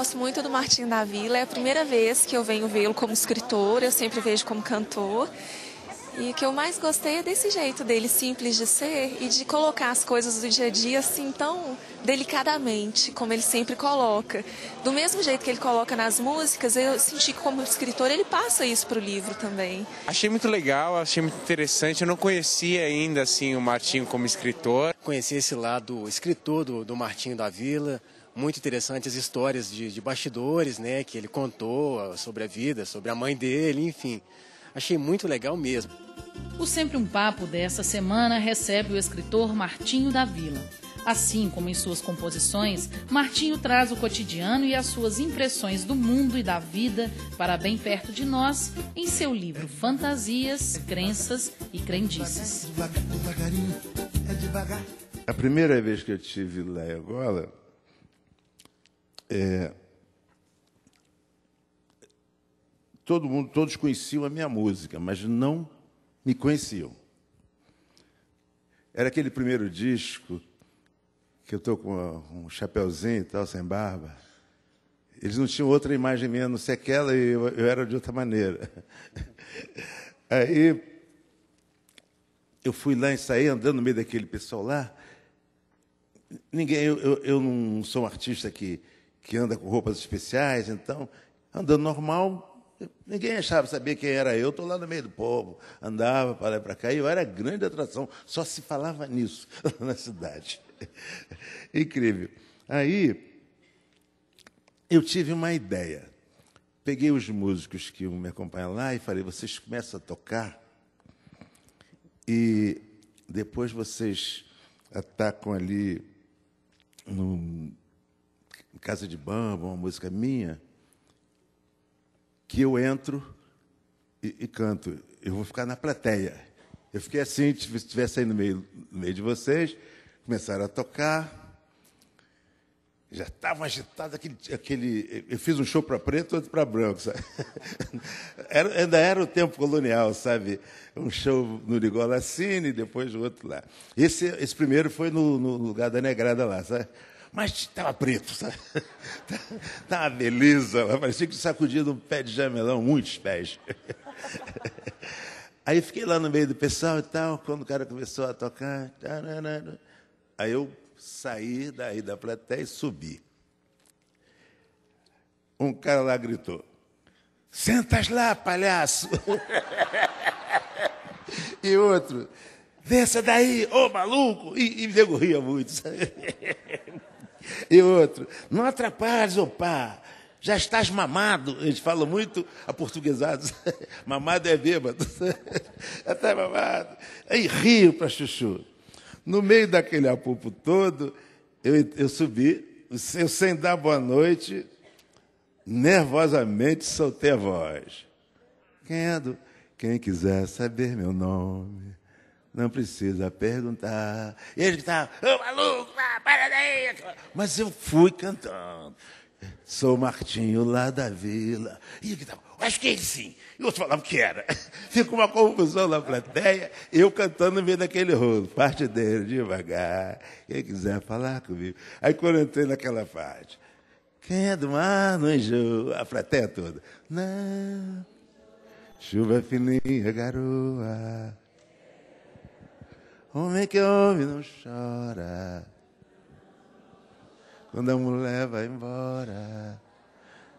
gosto muito do Martin da Vila. É a primeira vez que eu venho vê-lo como escritor, eu sempre vejo como cantor. E o que eu mais gostei é desse jeito dele, simples de ser e de colocar as coisas do dia a dia assim tão delicadamente, como ele sempre coloca. Do mesmo jeito que ele coloca nas músicas, eu senti que como escritor ele passa isso para o livro também. Achei muito legal, achei muito interessante. Eu não conhecia ainda assim o Martinho como escritor. Conheci esse lado escritor do, do Martinho da Vila muito interessante as histórias de, de bastidores, né, que ele contou ah, sobre a vida, sobre a mãe dele, enfim. Achei muito legal mesmo. O Sempre um Papo dessa semana recebe o escritor Martinho da Vila. Assim como em suas composições, Martinho traz o cotidiano e as suas impressões do mundo e da vida para bem perto de nós em seu livro Fantasias, Crenças e Crendices. É a primeira vez que eu tive em Gola, é, todo mundo, todos conheciam a minha música, mas não me conheciam. Era aquele primeiro disco que eu estou com um chapéuzinho e tal, sem barba. Eles não tinham outra imagem minha, não sei aquela, e eu, eu era de outra maneira. Aí eu fui lá e saí andando no meio daquele pessoal lá. Ninguém, eu, eu, eu não sou um artista que que anda com roupas especiais, então, andando normal, ninguém achava, sabia quem era eu, estou lá no meio do povo, andava para lá e para cá, e eu era grande atração, só se falava nisso na cidade. Incrível. Aí, eu tive uma ideia. Peguei os músicos que me acompanham lá e falei: vocês começam a tocar e depois vocês atacam ali no Casa de Bamba, uma música minha, que eu entro e, e canto. Eu vou ficar na plateia. Eu fiquei assim, se estivesse aí no meio, no meio de vocês, começaram a tocar. Já estava agitado aquele, aquele. Eu fiz um show para preto, outro para branco. Sabe? Era, ainda era o tempo colonial, sabe? Um show no Cine, depois o outro lá. Esse, esse primeiro foi no, no lugar da negrada lá, sabe? mas estava preto, sabe? Tá uma beleza, parecia que sacudia um pé de jamelão, muitos pés. Aí fiquei lá no meio do pessoal e tal, quando o cara começou a tocar, tararara, aí eu saí daí da plateia e subi. Um cara lá gritou: Sentas lá, palhaço! e outro, desça daí, ô maluco! E, e nego ria muito. Sabe? E outro, não atrapalhes, opá, já estás mamado. Eles falam muito a portuguesados, mamado é bêbado. já está mamado. Aí rio para chuchu. No meio daquele apupo todo, eu, eu subi, eu sem dar boa noite, nervosamente soltei a voz. Quem é do... Quem quiser saber meu nome, não precisa perguntar. E que estava, ô maluco, lá, para daí. Mas eu fui cantando. Sou Martinho lá da vila. E que estava, acho que é ele sim. E outro falava que era. Ficou uma confusão na plateia, eu cantando no meio daquele rolo. Parte dele, devagar. Quem quiser falar comigo. Aí quando eu entrei naquela parte, quem é do mar não enjoa. A plateia toda. Não. Chuva é fininha, garoa. Homem que homem não chora. Quando a mulher vai embora.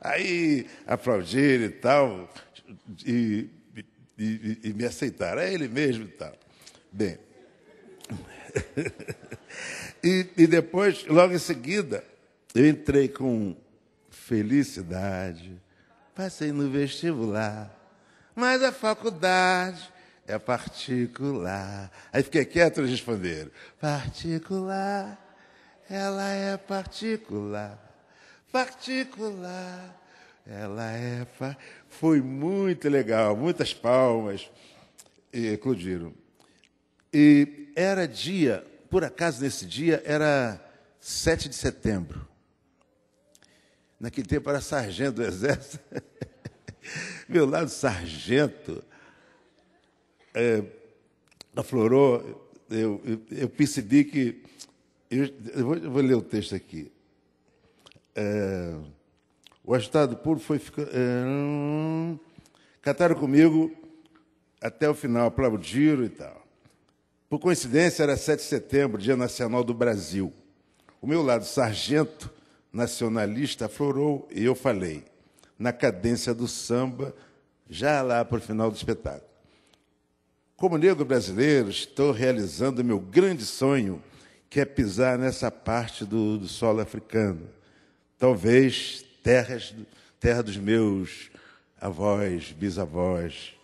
Aí aplaudiram e tal, e, e, e me aceitaram. É ele mesmo e tal. Bem. e, e depois, logo em seguida, eu entrei com felicidade, passei no vestibular, mas a faculdade é particular. Aí fiquei quieto e eles responderam: particular, ela é particular, particular, ela é. Par... Foi muito legal, muitas palmas e eclodiram. E era dia, por acaso nesse dia, era 7 de setembro. Naquele tempo era sargento do exército. Meu lado sargento é, aflorou, eu, eu, eu, percebi que. Eu, eu, vou, eu, vou, ler o texto aqui. É, o agitado puro foi ficando. É, cantaram comigo até o final, aplaudiram e tal. Por coincidência, era 7 de setembro, Dia Nacional do Brasil. O meu lado sargento nacionalista aflorou e eu falei, na cadência do samba, já lá para o final do espetáculo. Como negro brasileiro, estou realizando meu grande sonho, que é pisar nessa parte do, do solo africano. Talvez terras, terra dos meus avós, bisavós,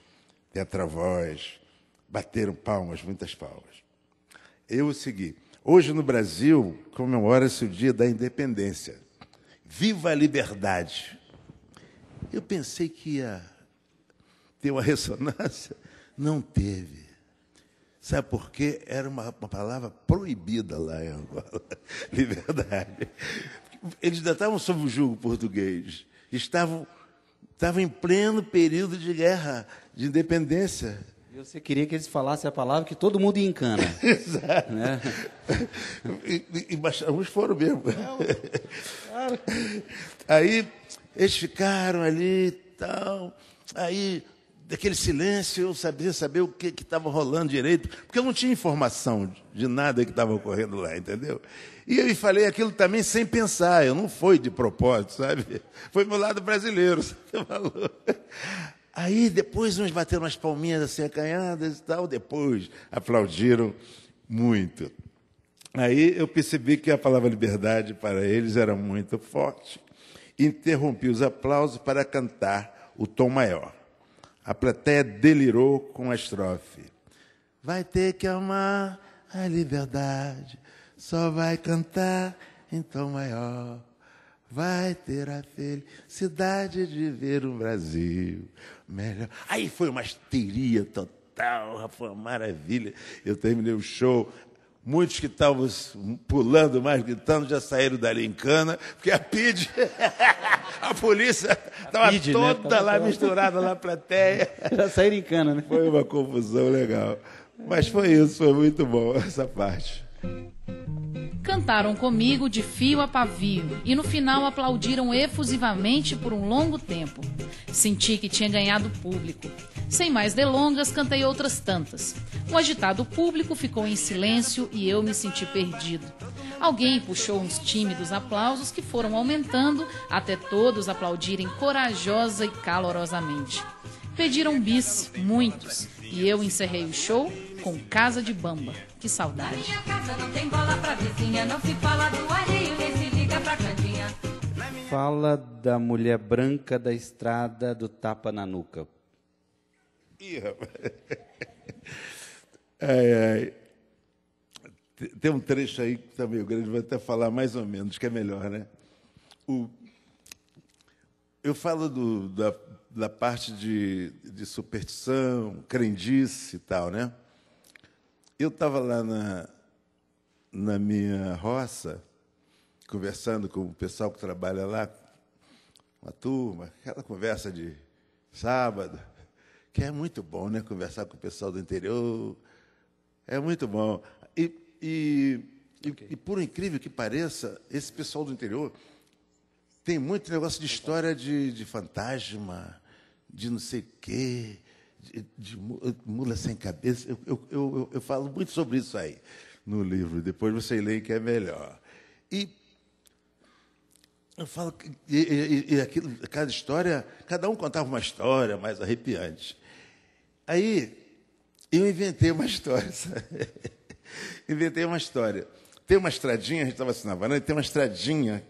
tetravós. Bateram palmas, muitas palmas. Eu o segui. Hoje no Brasil comemora-se o dia da independência. Viva a liberdade! Eu pensei que ia ter uma ressonância não teve. Sabe por quê? Era uma, uma palavra proibida lá em Angola. Liberdade. Eles ainda estavam sob o jugo português. Estavam, estavam em pleno período de guerra, de independência. E você queria que eles falassem a palavra que todo mundo ia Exato. Né? E, alguns foram mesmo. Não, claro. Aí eles ficaram ali e tal. Aí daquele silêncio, eu sabia saber o que estava rolando direito, porque eu não tinha informação de nada que estava ocorrendo lá, entendeu? E eu falei aquilo também sem pensar, eu não foi de propósito, sabe? Foi meu lado brasileiro, sabe? Falou. Aí depois uns bateram umas palminhas assim acanhadas e tal, depois aplaudiram muito. Aí eu percebi que a palavra liberdade para eles era muito forte. Interrompi os aplausos para cantar o tom maior. A plateia delirou com a estrofe. Vai ter que amar a liberdade, só vai cantar em então tom maior. Vai ter a felicidade de ver um Brasil melhor. Aí foi uma histeria total, foi uma maravilha. Eu terminei o show, Muitos que estavam pulando mais, gritando, já saíram dali em cana, porque a PID, a polícia, estava né? toda né? lá misturada lá na plateia. Já saíram em cana, né? Foi uma confusão legal. Mas foi isso, foi muito bom essa parte cantaram comigo de fio a pavio e no final aplaudiram efusivamente por um longo tempo. Senti que tinha ganhado público. Sem mais delongas, cantei outras tantas. O agitado público ficou em silêncio e eu me senti perdido. Alguém puxou uns tímidos aplausos que foram aumentando até todos aplaudirem corajosa e calorosamente. Pediram bis, muitos, e eu encerrei o show com Casa de Bamba. Que saudade. minha casa não tem bola pra vizinha, não se fala do nem se liga pra cantinha. Fala da mulher branca da estrada do tapa na nuca. Ih, rapaz. Ai, ai. Tem um trecho aí que está meio grande, vou até falar mais ou menos, que é melhor, né? O... Eu falo do, da, da parte de, de superstição, crendice e tal, né? Eu estava lá na, na minha roça, conversando com o pessoal que trabalha lá, uma turma, aquela conversa de sábado, que é muito bom, né? Conversar com o pessoal do interior. É muito bom. E, e, okay. e, e por incrível que pareça, esse pessoal do interior tem muito negócio de história de, de fantasma, de não sei o quê, de, de mula sem cabeça. Eu, eu, eu, eu falo muito sobre isso aí no livro. Depois você lê que é melhor. E eu falo que e, e, e aquilo, cada história, cada um contava uma história mais arrepiante. Aí eu inventei uma história. Sabe? inventei uma história. Tem uma estradinha, a gente estava assim na varanda, tem uma estradinha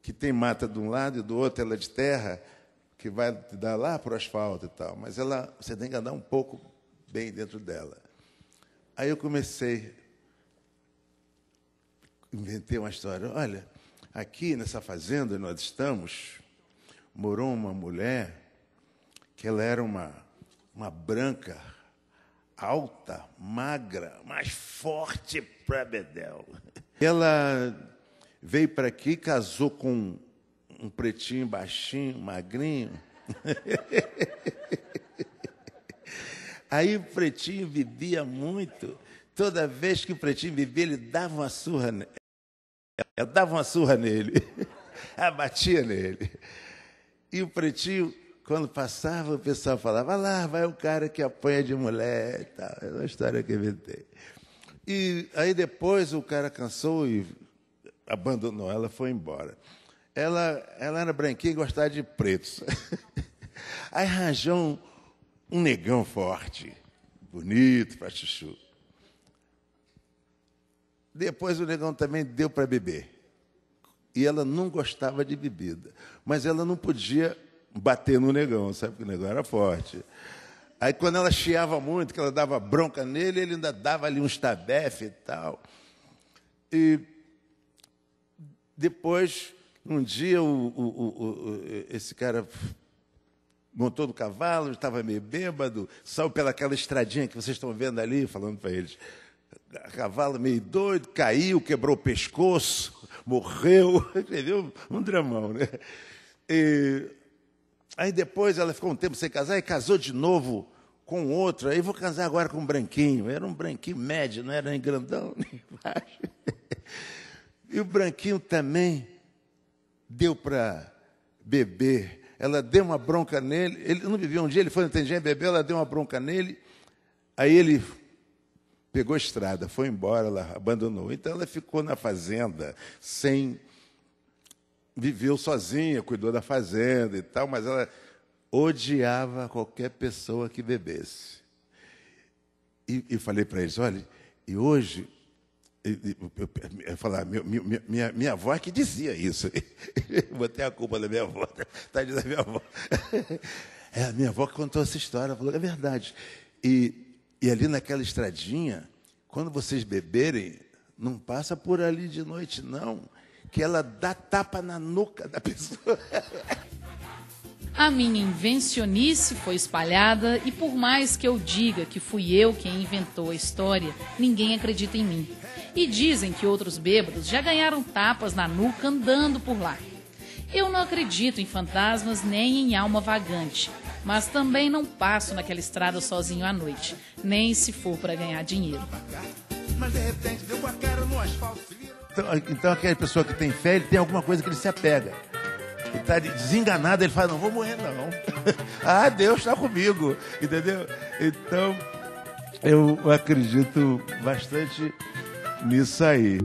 que tem mata de um lado e do outro, ela é de terra que vai te dar lá para o asfalto e tal, mas ela, você tem que andar um pouco bem dentro dela. Aí eu comecei, inventei uma história. Olha, aqui nessa fazenda nós estamos, morou uma mulher que ela era uma, uma branca, alta, magra, mas forte para Bedel. Ela veio para aqui, casou com um pretinho baixinho, magrinho. Aí o pretinho bebia muito. Toda vez que o pretinho bebia, ele dava uma surra nele. Eu dava uma surra nele. Abatia ah, nele. E o pretinho, quando passava, o pessoal falava: lá, vai o cara que apanha de mulher e tal. É uma história que inventei. E aí depois o cara cansou e abandonou ela, foi embora ela, ela era branquinha e gostava de pretos. Aí arranjou um, um negão forte, bonito para chuchu. Depois o negão também deu para beber. E ela não gostava de bebida. Mas ela não podia bater no negão, sabe porque o negão era forte. Aí quando ela chiava muito, que ela dava bronca nele, ele ainda dava ali um tabefe e tal. E depois um dia o, o, o, esse cara montou no cavalo, estava meio bêbado, saiu pelaquela estradinha que vocês estão vendo ali, falando para eles. Cavalo meio doido, caiu, quebrou o pescoço, morreu, entendeu? Um dramão, né? E, aí depois ela ficou um tempo sem casar e casou de novo com outro. Aí vou casar agora com um branquinho. Era um branquinho médio, não era nem grandão, nem baixo. E o branquinho também deu para beber, ela deu uma bronca nele. Ele não bebeu um dia, ele foi no Tendinha beber, ela deu uma bronca nele. Aí ele pegou a estrada, foi embora, ela abandonou. Então ela ficou na fazenda sem viveu sozinha, cuidou da fazenda e tal, mas ela odiava qualquer pessoa que bebesse. E, e falei para eles: olha, e hoje eu falar, minha, minha, minha avó é que dizia isso. vou botei a culpa da minha avó. Está né? dizendo a minha avó. É a minha avó que contou essa história, falou é verdade. E, e ali naquela estradinha, quando vocês beberem, não passa por ali de noite, não. Que ela dá tapa na nuca da pessoa. A minha invencionice foi espalhada e por mais que eu diga que fui eu quem inventou a história, ninguém acredita em mim. E dizem que outros bêbados já ganharam tapas na nuca andando por lá. Eu não acredito em fantasmas nem em alma vagante, mas também não passo naquela estrada sozinho à noite, nem se for para ganhar dinheiro. Então, então aquela pessoa que tem fé, ele tem alguma coisa que ele se apega e está desenganado, ele fala, não vou morrer não. ah, Deus está comigo, entendeu? Então, eu acredito bastante nisso aí.